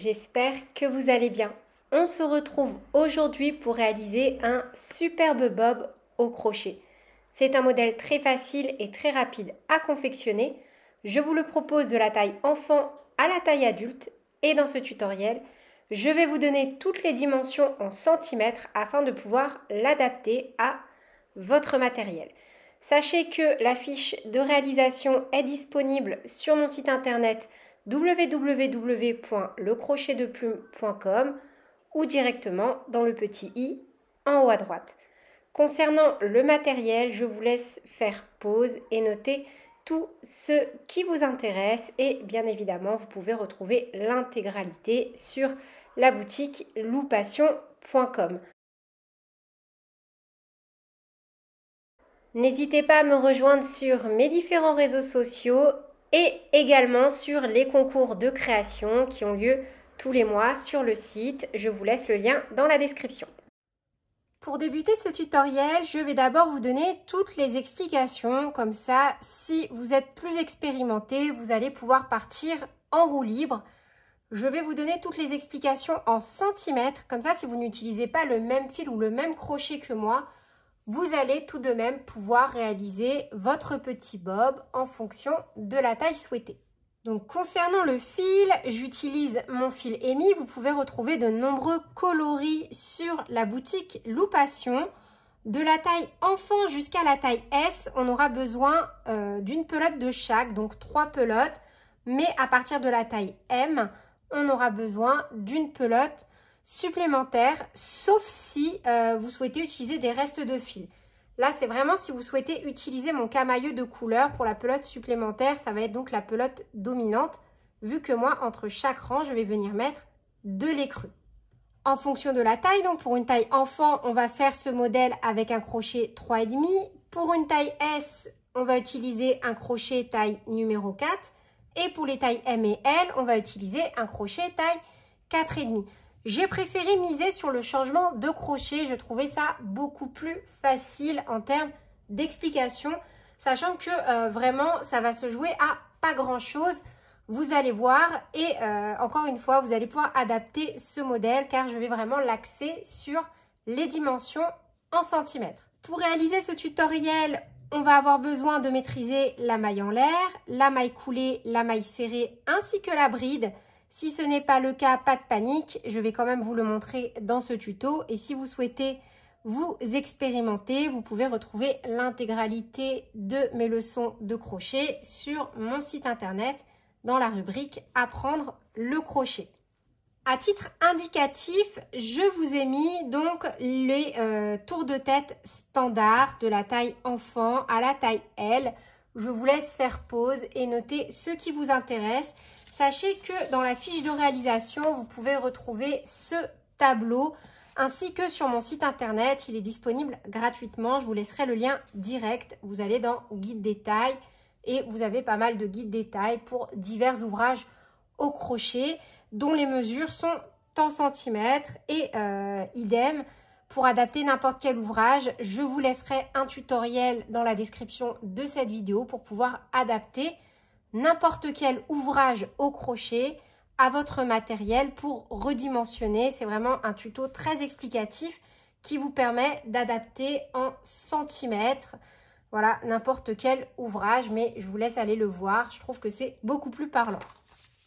j'espère que vous allez bien. On se retrouve aujourd'hui pour réaliser un superbe bob au crochet. C'est un modèle très facile et très rapide à confectionner. Je vous le propose de la taille enfant à la taille adulte et dans ce tutoriel, je vais vous donner toutes les dimensions en centimètres afin de pouvoir l'adapter à votre matériel. Sachez que la fiche de réalisation est disponible sur mon site internet www.lecrochetdeplume.com ou directement dans le petit i en haut à droite. Concernant le matériel, je vous laisse faire pause et noter tout ce qui vous intéresse et bien évidemment vous pouvez retrouver l'intégralité sur la boutique loupassion.com. N'hésitez pas à me rejoindre sur mes différents réseaux sociaux et également sur les concours de création qui ont lieu tous les mois sur le site. Je vous laisse le lien dans la description. Pour débuter ce tutoriel, je vais d'abord vous donner toutes les explications. Comme ça, si vous êtes plus expérimenté, vous allez pouvoir partir en roue libre. Je vais vous donner toutes les explications en centimètres. Comme ça, si vous n'utilisez pas le même fil ou le même crochet que moi, vous allez tout de même pouvoir réaliser votre petit bob en fonction de la taille souhaitée. Donc concernant le fil, j'utilise mon fil EMI. Vous pouvez retrouver de nombreux coloris sur la boutique Loupation. De la taille enfant jusqu'à la taille S, on aura besoin euh, d'une pelote de chaque, donc trois pelotes. Mais à partir de la taille M, on aura besoin d'une pelote Supplémentaire, sauf si euh, vous souhaitez utiliser des restes de fil. Là, c'est vraiment si vous souhaitez utiliser mon camailleux de couleur pour la pelote supplémentaire, ça va être donc la pelote dominante, vu que moi, entre chaque rang, je vais venir mettre de l'écru. En fonction de la taille, donc pour une taille enfant, on va faire ce modèle avec un crochet 3,5. Pour une taille S, on va utiliser un crochet taille numéro 4. Et pour les tailles M et L, on va utiliser un crochet taille 4,5. J'ai préféré miser sur le changement de crochet. Je trouvais ça beaucoup plus facile en termes d'explication, sachant que euh, vraiment, ça va se jouer à pas grand-chose. Vous allez voir et euh, encore une fois, vous allez pouvoir adapter ce modèle car je vais vraiment l'axer sur les dimensions en centimètres. Pour réaliser ce tutoriel, on va avoir besoin de maîtriser la maille en l'air, la maille coulée, la maille serrée ainsi que la bride. Si ce n'est pas le cas, pas de panique, je vais quand même vous le montrer dans ce tuto. Et si vous souhaitez vous expérimenter, vous pouvez retrouver l'intégralité de mes leçons de crochet sur mon site internet dans la rubrique « Apprendre le crochet ». À titre indicatif, je vous ai mis donc les euh, tours de tête standard de la taille enfant à la taille L. Je vous laisse faire pause et noter ce qui vous intéresse. Sachez que dans la fiche de réalisation, vous pouvez retrouver ce tableau ainsi que sur mon site internet. Il est disponible gratuitement. Je vous laisserai le lien direct. Vous allez dans guide détail et vous avez pas mal de guides détail pour divers ouvrages au crochet dont les mesures sont en centimètres et euh, idem pour adapter n'importe quel ouvrage. Je vous laisserai un tutoriel dans la description de cette vidéo pour pouvoir adapter n'importe quel ouvrage au crochet à votre matériel pour redimensionner. C'est vraiment un tuto très explicatif qui vous permet d'adapter en centimètres voilà, n'importe quel ouvrage, mais je vous laisse aller le voir, je trouve que c'est beaucoup plus parlant.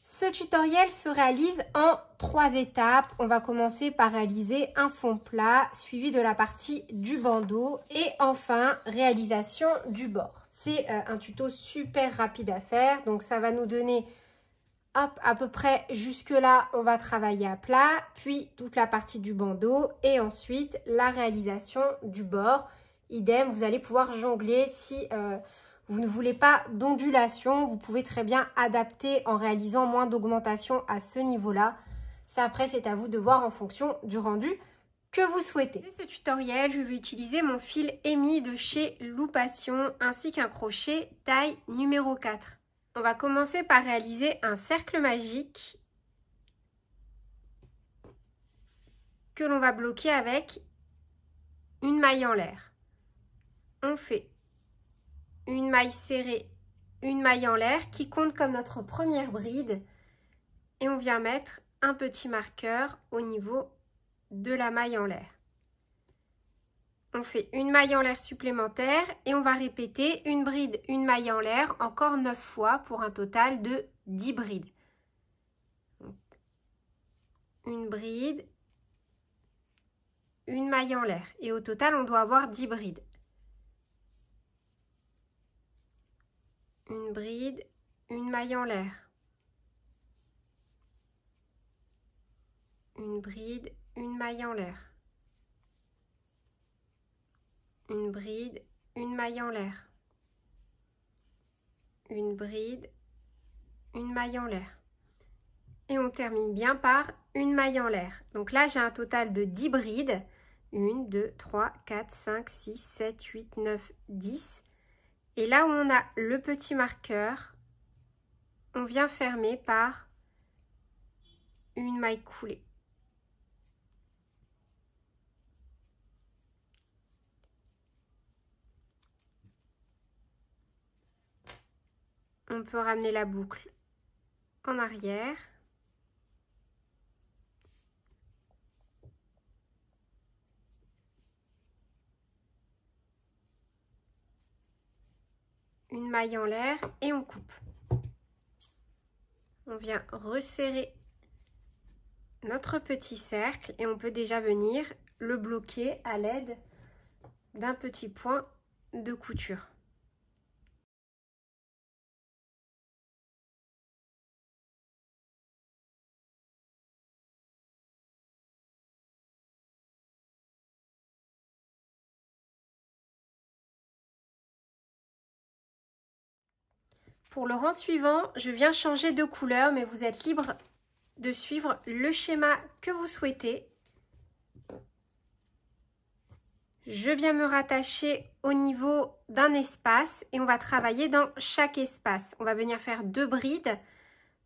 Ce tutoriel se réalise en trois étapes. On va commencer par réaliser un fond plat, suivi de la partie du bandeau et enfin réalisation du bord. C'est euh, un tuto super rapide à faire. Donc, ça va nous donner à peu près jusque-là, on va travailler à plat, puis toute la partie du bandeau et ensuite la réalisation du bord. Idem, vous allez pouvoir jongler si euh, vous ne voulez pas d'ondulation, vous pouvez très bien adapter en réalisant moins d'augmentation à ce niveau-là. Ça après, c'est à vous de voir en fonction du rendu que vous souhaitez. ce tutoriel, je vais utiliser mon fil EMI de chez Loupation ainsi qu'un crochet taille numéro 4. On va commencer par réaliser un cercle magique que l'on va bloquer avec une maille en l'air. On fait une maille serrée, une maille en l'air qui compte comme notre première bride et on vient mettre un petit marqueur au niveau de la maille en l'air. On fait une maille en l'air supplémentaire et on va répéter une bride, une maille en l'air, encore neuf fois pour un total de 10 brides. Une bride, une maille en l'air. Et au total, on doit avoir dix brides. Une bride, une maille en l'air. Une bride, une maille en l'air. Une bride, une maille en l'air. Une bride, une maille en l'air. Et on termine bien par une maille en l'air. Donc là, j'ai un total de 10 brides. 1, 2, 3, 4, 5, 6, 7, 8, 9, 10. Et là où on a le petit marqueur, on vient fermer par une maille coulée. on peut ramener la boucle en arrière. Une maille en l'air et on coupe. On vient resserrer notre petit cercle et on peut déjà venir le bloquer à l'aide d'un petit point de couture. Pour le rang suivant, je viens changer de couleur, mais vous êtes libre de suivre le schéma que vous souhaitez. Je viens me rattacher au niveau d'un espace et on va travailler dans chaque espace. On va venir faire deux brides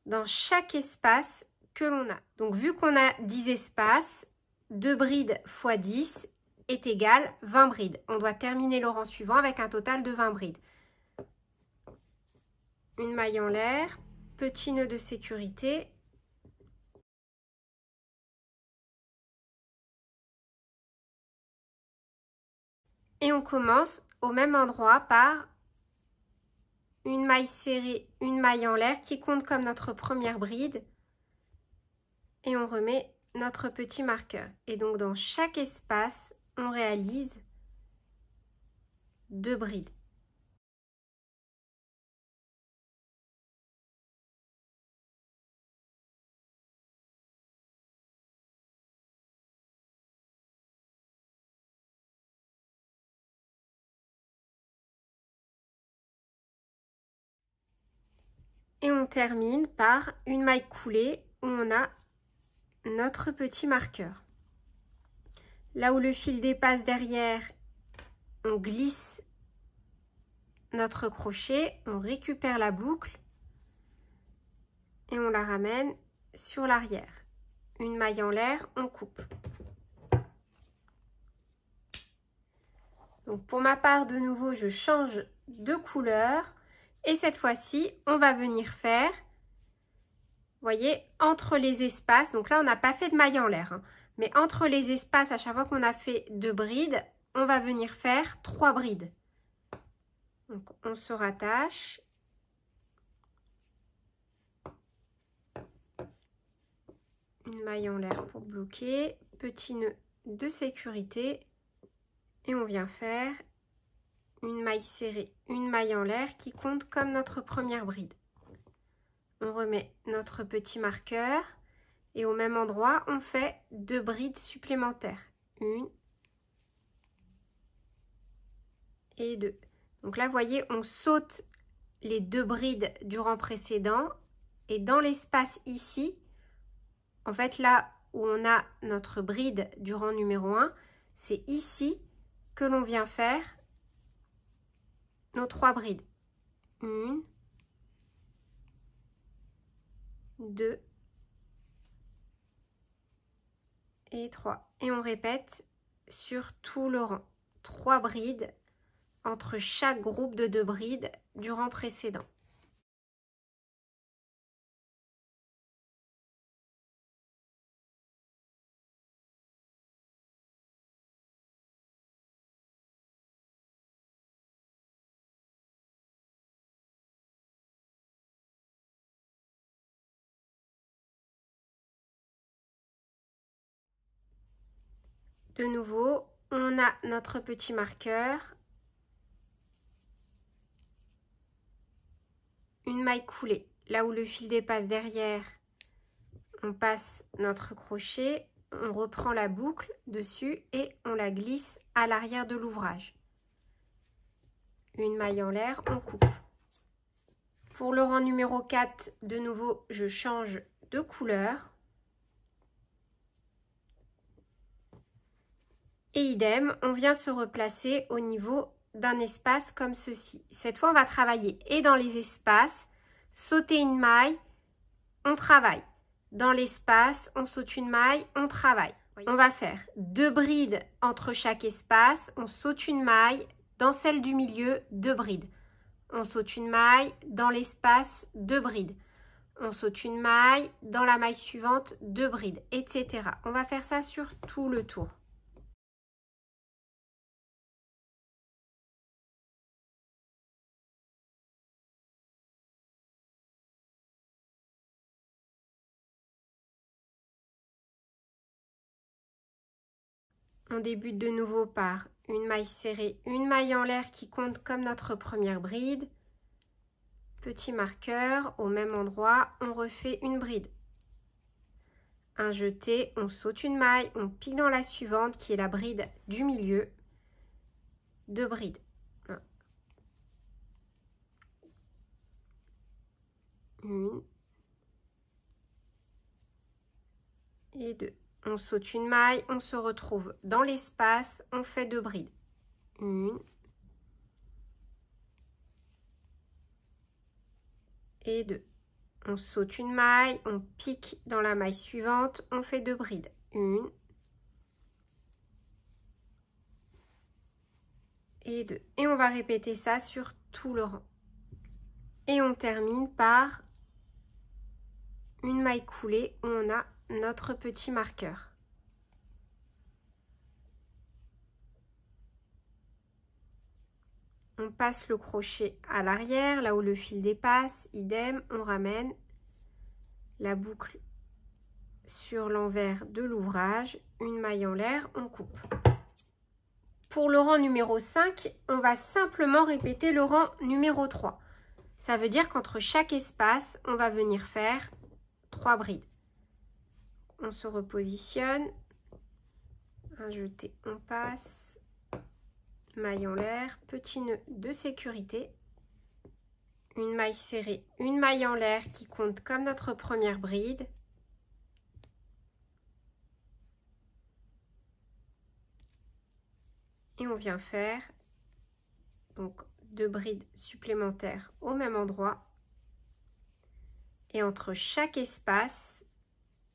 dans chaque espace que l'on a. Donc vu qu'on a 10 espaces, 2 brides x 10 est égal 20 brides. On doit terminer le rang suivant avec un total de 20 brides une maille en l'air, petit nœud de sécurité et on commence au même endroit par une maille serrée, une maille en l'air qui compte comme notre première bride et on remet notre petit marqueur. Et donc dans chaque espace, on réalise deux brides. Et on termine par une maille coulée où on a notre petit marqueur. Là où le fil dépasse derrière, on glisse notre crochet, on récupère la boucle et on la ramène sur l'arrière. Une maille en l'air, on coupe. Donc pour ma part, de nouveau, je change de couleur. Et cette fois-ci, on va venir faire, voyez, entre les espaces. Donc là, on n'a pas fait de maille en l'air. Hein. mais entre les espaces, à chaque fois qu'on a fait deux brides, on va venir faire trois brides. Donc on se rattache. Une maille en l'air pour bloquer. Petit nœud de sécurité. Et on vient faire une maille serrée, une maille en l'air qui compte comme notre première bride. On remet notre petit marqueur et au même endroit, on fait deux brides supplémentaires. Une et deux. Donc là, voyez, on saute les deux brides du rang précédent et dans l'espace ici, en fait là où on a notre bride du rang numéro 1, c'est ici que l'on vient faire nos trois brides. Une, deux et trois. Et on répète sur tout le rang. Trois brides entre chaque groupe de deux brides du rang précédent. de nouveau, on a notre petit marqueur. Une maille coulée. Là où le fil dépasse derrière, on passe notre crochet, on reprend la boucle dessus et on la glisse à l'arrière de l'ouvrage. Une maille en l'air, on coupe. Pour le rang numéro 4, de nouveau, je change de couleur. Et idem, on vient se replacer au niveau d'un espace comme ceci. Cette fois, on va travailler et dans les espaces, sauter une maille, on travaille. Dans l'espace, on saute une maille, on travaille. On va faire deux brides entre chaque espace, on saute une maille, dans celle du milieu, deux brides. On saute une maille, dans l'espace, deux brides. On saute une maille, dans la maille suivante, deux brides, etc. On va faire ça sur tout le tour. On débute de nouveau par une maille serrée, une maille en l'air qui compte comme notre première bride. Petit marqueur, au même endroit, on refait une bride. Un jeté, on saute une maille, on pique dans la suivante qui est la bride du milieu. Deux brides. Une. Et deux. On saute une maille, on se retrouve dans l'espace, on fait deux brides. Une. Et deux. On saute une maille, on pique dans la maille suivante, on fait deux brides. Une. Et deux. Et on va répéter ça sur tout le rang. Et on termine par une maille coulée, on a notre petit marqueur. On passe le crochet à l'arrière, là où le fil dépasse, idem, on ramène la boucle sur l'envers de l'ouvrage, une maille en l'air, on coupe. Pour le rang numéro 5, on va simplement répéter le rang numéro 3. Ça veut dire qu'entre chaque espace, on va venir faire 3 brides on se repositionne. Un jeté, on passe. Maille en l'air, petit nœud de sécurité. Une maille serrée, une maille en l'air qui compte comme notre première bride. Et on vient faire donc deux brides supplémentaires au même endroit. Et entre chaque espace,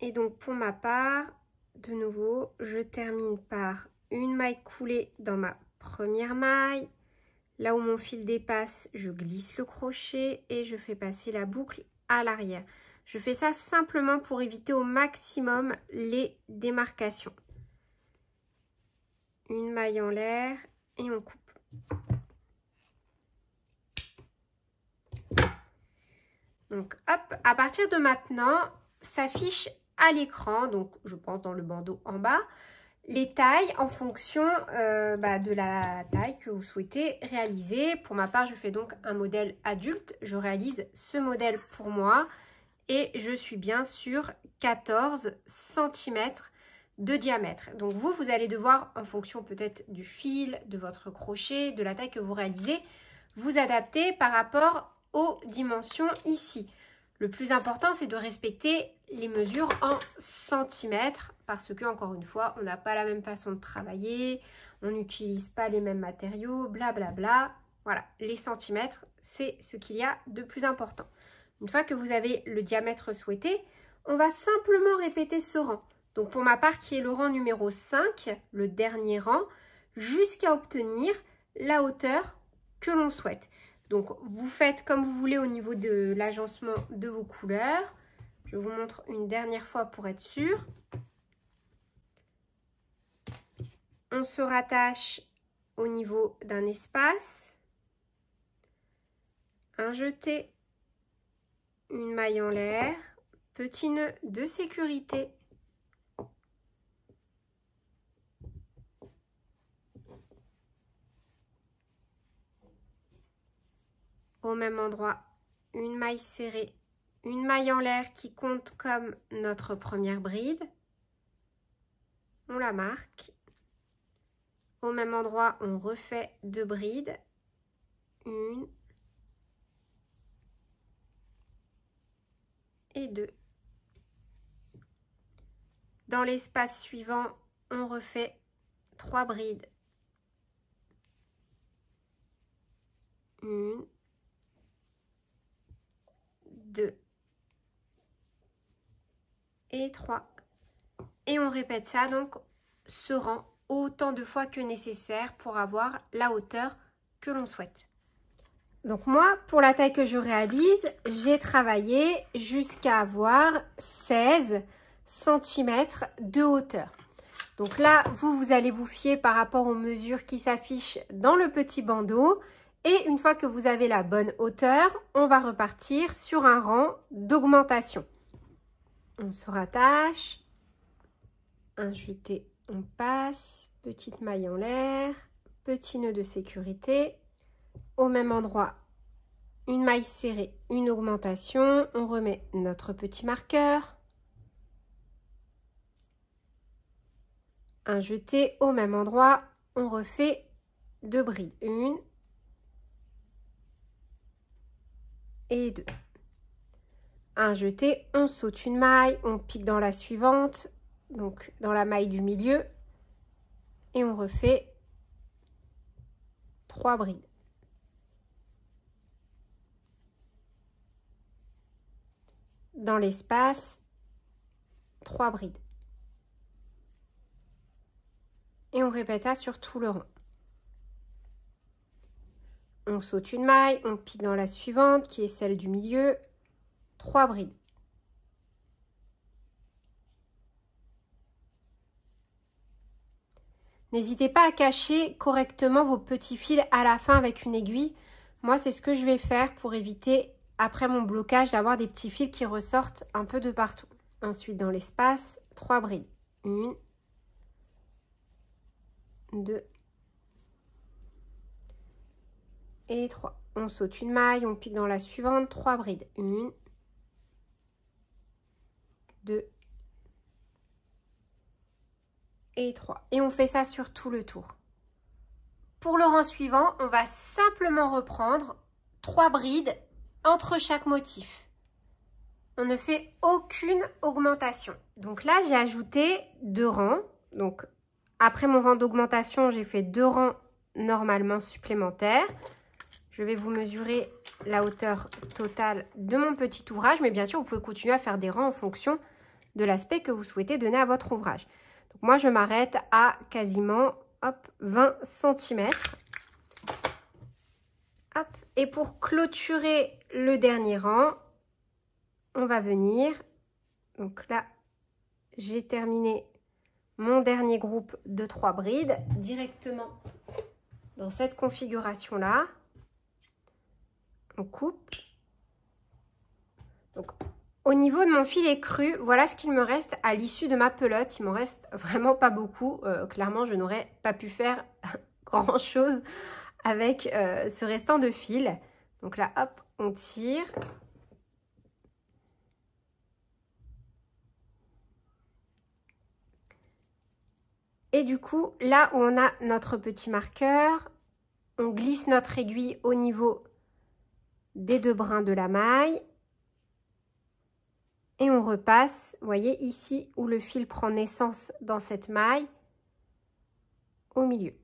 Et donc pour ma part, de nouveau, je termine par une maille coulée dans ma première maille. Là où mon fil dépasse, je glisse le crochet et je fais passer la boucle à l'arrière. Je fais ça simplement pour éviter au maximum les démarcations. Une maille en l'air et on coupe. Donc hop, à partir de maintenant, s'affiche à l'écran, donc je pense dans le bandeau en bas, les tailles en fonction euh, bah, de la taille que vous souhaitez réaliser. Pour ma part, je fais donc un modèle adulte. Je réalise ce modèle pour moi et je suis bien sur 14 cm de diamètre. Donc vous, vous allez devoir, en fonction peut-être du fil, de votre crochet, de la taille que vous réalisez, vous adapter par rapport aux dimensions ici. Le plus important, c'est de respecter les mesures en centimètres parce que, encore une fois, on n'a pas la même façon de travailler, on n'utilise pas les mêmes matériaux, blablabla. Voilà, les centimètres, c'est ce qu'il y a de plus important. Une fois que vous avez le diamètre souhaité, on va simplement répéter ce rang. Donc pour ma part, qui est le rang numéro 5, le dernier rang, jusqu'à obtenir la hauteur que l'on souhaite. Donc vous faites comme vous voulez au niveau de l'agencement de vos couleurs. Je vous montre une dernière fois pour être sûr. On se rattache au niveau d'un espace, un jeté, une maille en l'air, petit nœud de sécurité au même endroit, une maille serrée, une maille en l'air qui compte comme notre première bride. On la marque. Au même endroit, on refait deux brides. Une et deux. Dans l'espace suivant, on refait trois brides. Une et 3. Et on répète ça donc se rend autant de fois que nécessaire pour avoir la hauteur que l'on souhaite. Donc moi, pour la taille que je réalise, j'ai travaillé jusqu'à avoir 16 cm de hauteur. Donc là, vous, vous allez vous fier par rapport aux mesures qui s'affichent dans le petit bandeau. Et une fois que vous avez la bonne hauteur, on va repartir sur un rang d'augmentation. On se rattache, un jeté, on passe, petite maille en l'air, petit nœud de sécurité, au même endroit, une maille serrée, une augmentation, on remet notre petit marqueur, un jeté au même endroit, on refait deux brides, une, et 2. Un jeté, on saute une maille, on pique dans la suivante, donc dans la maille du milieu, et on refait trois brides. Dans l'espace, trois brides. Et on répète sur tout le rang on saute une maille, on pique dans la suivante qui est celle du milieu, 3 brides. N'hésitez pas à cacher correctement vos petits fils à la fin avec une aiguille. Moi, c'est ce que je vais faire pour éviter, après mon blocage, d'avoir des petits fils qui ressortent un peu de partout. Ensuite, dans l'espace, trois brides. 1, 2, et 3. On saute une maille, on pique dans la suivante, 3 brides. 1, 2 et 3. Et on fait ça sur tout le tour. Pour le rang suivant, on va simplement reprendre 3 brides entre chaque motif on ne fait aucune augmentation. Donc là, j'ai ajouté deux rangs. Donc après mon rang d'augmentation, j'ai fait deux rangs normalement supplémentaires. Je vais vous mesurer la hauteur totale de mon petit ouvrage, mais bien sûr, vous pouvez continuer à faire des rangs en fonction de l'aspect que vous souhaitez donner à votre ouvrage. Donc moi, je m'arrête à quasiment hop, 20 cm. Et pour clôturer le dernier rang, on va venir. Donc là, j'ai terminé mon dernier groupe de trois brides directement dans cette configuration-là on coupe. Donc, au niveau de mon est cru, voilà ce qu'il me reste à l'issue de ma pelote. Il m'en reste vraiment pas beaucoup. Euh, clairement, je n'aurais pas pu faire grand-chose avec euh, ce restant de fil. Donc là, hop, on tire. Et du coup, là où on a notre petit marqueur, on glisse notre aiguille au niveau des deux brins de la maille et on repasse, voyez, ici où le fil prend naissance dans cette maille, au milieu.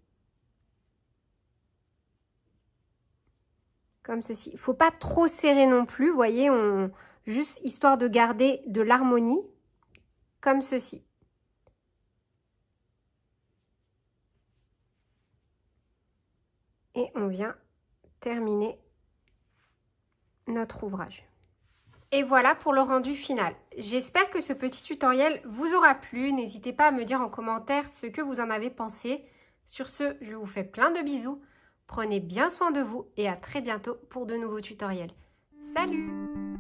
Comme ceci. Il faut pas trop serrer non plus, voyez, on, juste histoire de garder de l'harmonie, comme ceci. Et on vient terminer notre ouvrage. Et voilà pour le rendu final. J'espère que ce petit tutoriel vous aura plu. N'hésitez pas à me dire en commentaire ce que vous en avez pensé. Sur ce, je vous fais plein de bisous. Prenez bien soin de vous et à très bientôt pour de nouveaux tutoriels. Salut